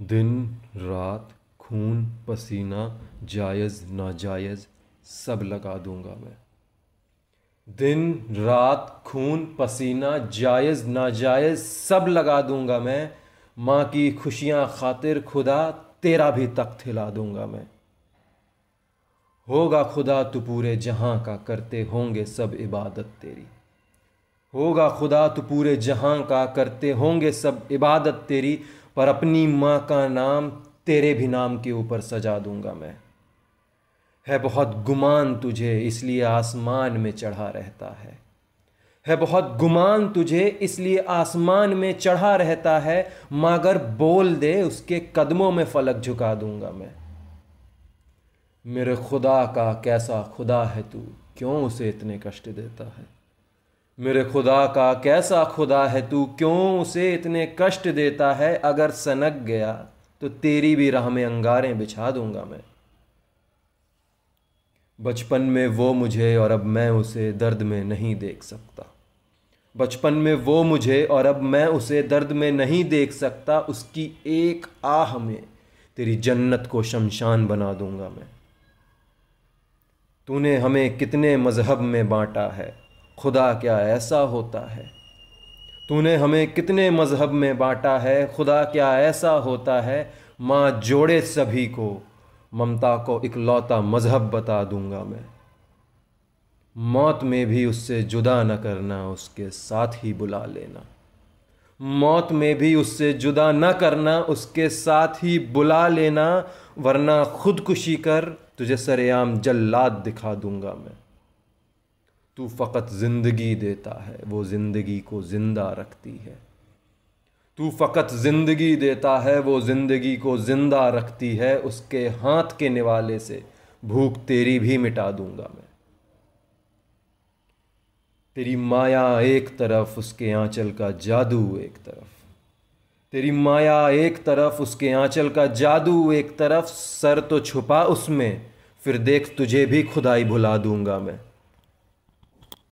दिन रात खून पसीना जायज़ नाजायज़ सब लगा दूंगा मैं दिन रात खून पसीना जायज़ नाजायज़ सब लगा दूंगा मैं माँ की खुशियाँ खातिर खुदा तेरा भी तख्त हिला दूंगा मैं होगा खुदा तो पूरे जहाँ का करते होंगे सब इबादत तेरी होगा खुदा तो पूरे जहाँ का करते होंगे सब इबादत तेरी पर अपनी माँ का नाम तेरे भी नाम के ऊपर सजा दूंगा मैं है बहुत गुमान तुझे इसलिए आसमान में चढ़ा रहता है है बहुत गुमान तुझे इसलिए आसमान में चढ़ा रहता है मगर बोल दे उसके कदमों में फलक झुका दूंगा मैं मेरे खुदा का कैसा खुदा है तू क्यों उसे इतने कष्ट देता है मेरे खुदा का कैसा खुदा है तू क्यों उसे इतने कष्ट देता है अगर सनक गया तो तेरी भी राह में अंगारे बिछा दूंगा मैं बचपन में वो मुझे और अब मैं उसे दर्द में नहीं देख सकता बचपन में वो मुझे और अब मैं उसे दर्द में नहीं देख सकता उसकी एक आह में तेरी जन्नत को शमशान बना दूंगा मैं तूने हमें कितने मज़हब में बांटा है खुदा क्या ऐसा होता है तूने हमें कितने मज़हब में बांटा है खुदा क्या ऐसा होता है माँ जोड़े सभी को ममता को इकलौता मज़हब बता दूंगा मैं मौत में भी उससे जुदा न करना उसके साथ ही बुला लेना मौत में भी उससे जुदा न करना उसके साथ ही बुला लेना वरना खुदकुशी कर तुझे सरेआम जल्लाद दिखा दूंगा मैं तू फ़कत ज़िंदगी देता है वो ज़िंदगी को ज़िंदा रखती है तू फ़कत ज़िंदगी देता है वो ज़िंदगी को ज़िंदा रखती है उसके हाथ के निवाले से भूख तेरी भी मिटा दूंगा मैं तेरी माया एक तरफ उसके आंचल का जादू एक तरफ तेरी माया एक तरफ उसके आंचल का जादू एक तरफ सर तो छुपा उसमें फिर देख तुझे भी खुदाई भुला दूंगा मैं